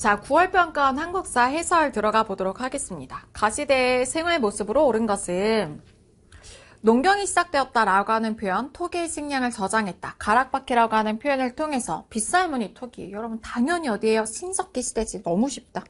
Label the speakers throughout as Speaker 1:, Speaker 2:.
Speaker 1: 자, 9월 평가원 한국사 해설 들어가 보도록 하겠습니다. 가시대의 생활 모습으로 옳은 것은 농경이 시작되었다라고 하는 표현, 토기의 식량을 저장했다, 가락바퀴라고 하는 표현을 통해서 빗살무늬 토기, 여러분 당연히 어디에요? 신석기 시대지 너무 쉽다.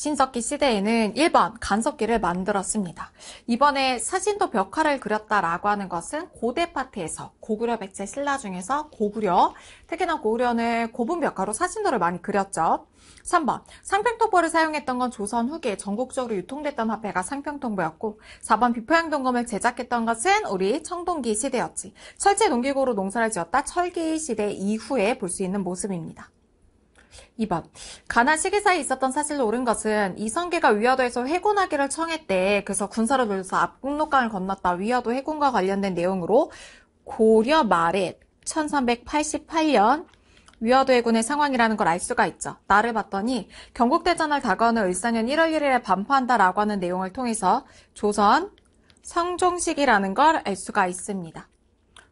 Speaker 1: 신석기 시대에는 1번 간석기를 만들었습니다. 이번에 사신도 벽화를 그렸다라고 하는 것은 고대 파트에서 고구려 백제 신라 중에서 고구려, 특히나 고구려는 고분 벽화로 사신도를 많이 그렸죠. 3번 상평통보를 사용했던 건 조선 후기에 전국적으로 유통됐던 화폐가 상평통보였고 4번 비포양동검을 제작했던 것은 우리 청동기 시대였지 철제 농기구로 농사를 지었다 철기 시대 이후에 볼 수 있는 모습입니다. 2번 가나 시기사에 있었던 사실로 옳은 것은 이성계가 위화도에서 회군하기를 청했대 그래서 군사를 돌려서 압록강을 건넜다 위화도 회군과 관련된 내용으로 고려 말에 1388년 위화도 해군의 상황이라는 걸 알 수가 있죠. 나를 봤더니 경국대전을 다가오는 을사년 1월 1일에 반포한다라고 하는 내용을 통해서 조선 성종식이라는 걸 알 수가 있습니다.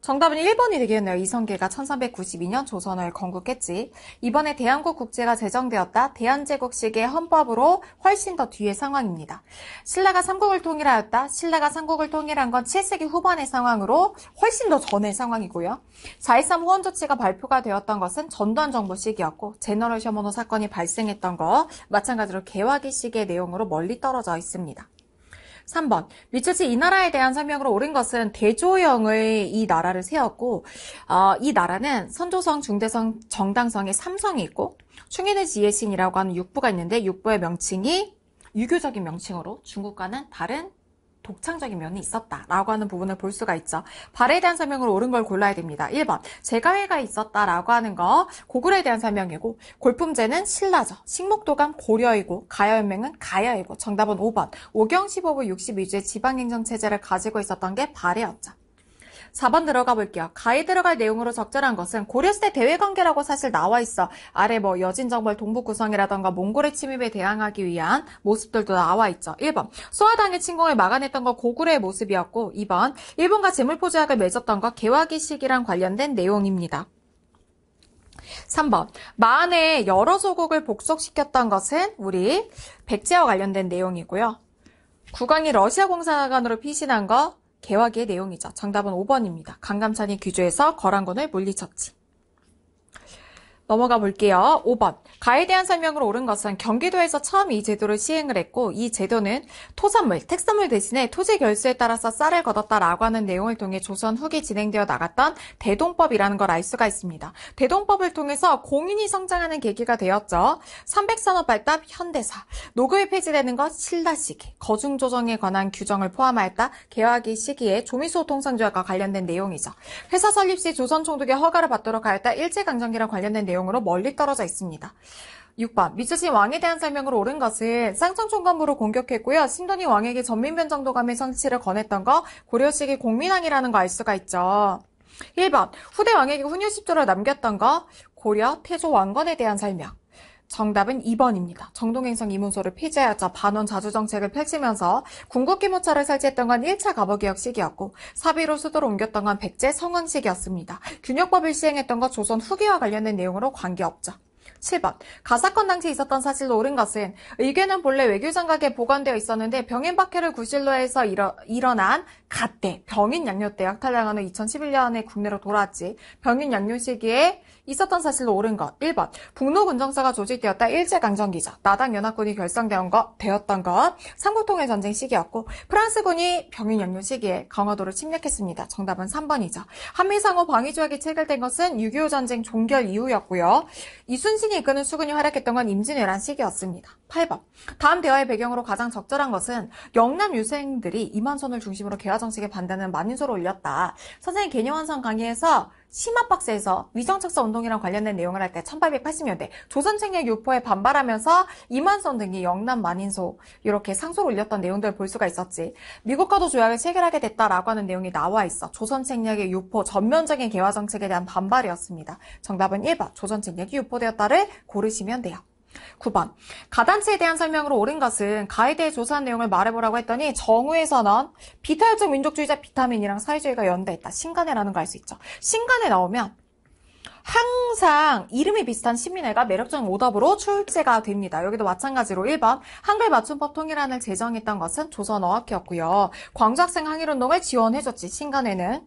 Speaker 1: 정답은 1번이 되겠네요. 이성계가 1392년 조선을 건국했지. 이번에 대한국 국제가 제정되었다. 대한제국식의 헌법으로 훨씬 더 뒤의 상황입니다. 신라가 삼국을 통일하였다. 신라가 삼국을 통일한 건 7세기 후반의 상황으로 훨씬 더 전의 상황이고요. 4.13 후원 조치가 발표가 되었던 것은 전두환 정부 시기였고 제너럴 셔머노 사건이 발생했던 거 마찬가지로 개화기 시기의 내용으로 멀리 떨어져 있습니다. 3번 미추치 이 나라에 대한 설명으로 옳은 것은 대조영의 이 나라를 세웠고 어, 이 나라는 선조성, 중대성, 정당성의 삼성이 있고 충인의 지혜신이라고 하는 육부가 있는데 육부의 명칭이 유교적인 명칭으로 중국과는 다른 독창적인 면이 있었다라고 하는 부분을 볼 수가 있죠. 발에 대한 설명으로 옳은 걸 골라야 됩니다. 1번 재가회가 있었다라고 하는 거고구려에 대한 설명이고 골품제는 신라죠. 식목도감 고려이고 가열맹은 가야이고 정답은 5번 오경 15부 62주의 지방행정체제를 가지고 있었던 게 발해였죠. 4번 들어가 볼게요. 가에 들어갈 내용으로 적절한 것은 고려시대 대외관계라고 사실 나와 있어. 아래 뭐 여진정벌 동북구성이라던가 몽골의 침입에 대항하기 위한 모습들도 나와 있죠. 1번 소아당의 침공을 막아냈던 건 고구려의 모습이었고 2번 일본과 재물포 조약을 맺었던 것 개화기식이랑 관련된 내용입니다. 3번 만에 여러 소국을 복속시켰던 것은 우리 백제와 관련된 내용이고요. 국왕이 러시아 공사관으로 피신한 거 개화기의 내용이죠. 정답은 5번입니다. 강감찬이 귀주에서 거란군을 물리쳤지. 넘어가 볼게요. 5번. 가에 대한 설명으로 옳은 것은 경기도에서 처음 이 제도를 시행을 했고 이 제도는 토산물, 택산물 대신에 토지 결수에 따라서 쌀을 걷었다라고 하는 내용을 통해 조선 후기 진행되어 나갔던 대동법이라는 걸 알 수가 있습니다. 대동법을 통해서 공인이 성장하는 계기가 되었죠. 300산업 발달 현대사, 노급이 폐지되는 것 신라시기, 거중조정에 관한 규정을 포함하였다 개화기 시기에 조미소 통상조약과 관련된 내용이죠. 회사 설립 시 조선 총독의 허가를 받도록 하였다 일제강점기랑 관련된 내용 내용으로 멀리 떨어져 있습니다. 6번 미주신 왕에 대한 설명으로 옳은 것은 쌍청총감부로 공격했고요. 신돈이 왕에게 전민변정도감의 성취를 권했던거 고려식의 공민왕이라는 거 알 수가 있죠. 1번 후대 왕에게 훈유 십조를 남겼던 거 고려 태조 왕건에 대한 설명 정답은 2번입니다. 정동행성 이문소를 피제하자 반원 자주정책을 펼치면서 궁극기무차를 설치했던 건 1차 갑오개혁 시기였고 사비로 수도를 옮겼던 건 백제 성황시기였습니다 균역법을 시행했던 건 조선 후기와 관련된 내용으로 관계없죠. 7번 가사건 당시 있었던 사실로 옳은 것은 의견은 본래 외교장각에 보관되어 있었는데 병인박해를 구실로 해서 일어, 일어난 가때 병인양료때 약탈당한 후 2011년에 국내로 돌아왔지 병인양료 시기에 있었던 사실로 옳은 것. 1번. 북로군정사가 조직되었다. 일제강점기죠. 나당연합군이 결성된 것, 되었던 것. 삼국통일 전쟁 시기였고 프랑스군이 병인연료 시기에 강화도를 침략했습니다. 정답은 3번이죠. 한미상호 방위조약이 체결된 것은 6.25 전쟁 종결 이후였고요. 이순신이 이끄는 수군이 활약했던 건 임진왜란 시기였습니다. 8번. 다음 대화의 배경으로 가장 적절한 것은 영남 유생들이 임한선을 중심으로 개화정식에 반대하는 만인소를 올렸다. 선생님 개념완성 강의에서 심화박스에서 위정착사 운동이랑 관련된 내용을 할 때 1880년대 조선책략 유포에 반발하면서 이만선 등이 영남 만인소 이렇게 상소를 올렸던 내용들을 볼 수가 있었지 미국과도 조약을 체결하게 됐다라고 하는 내용이 나와 있어 조선책략의 유포 전면적인 개화정책에 대한 반발이었습니다. 정답은 1번 조선책략이 유포되었다를 고르시면 돼요. 9번 가단체에 대한 설명으로 옳은 것은 가에 대해 조사한 내용을 말해보라고 했더니 정우에서는 비타혈적 민족주의자 비타민이랑 사회주의가 연대했다. 신간회라는걸 알 수 있죠. 신간에 나오면 항상 이름이 비슷한 시민회가 매력적인 오답으로 출제가 됩니다. 여기도 마찬가지로 1번 한글 맞춤법 통일안을 제정했던 것은 조선어학회였고요. 광주학생 항일운동을 지원해줬지 신간회는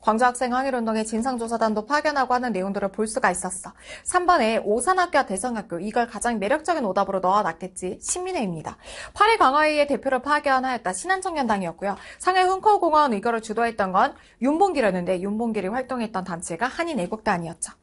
Speaker 1: 광주학생 항일운동의 진상조사단도 파견하고 하는 내용들을 볼 수가 있었어. 3번에 오산학교와 대성학교 이걸 가장 매력적인 오답으로 넣어놨겠지 신민회입니다. 8일 강화회의 대표를 파견하였다 신한청년당이었고요. 상해 훈커공원 의결을 주도했던 건 윤봉길이었는데 윤봉길이 활동했던 단체가 한인애국단이었죠.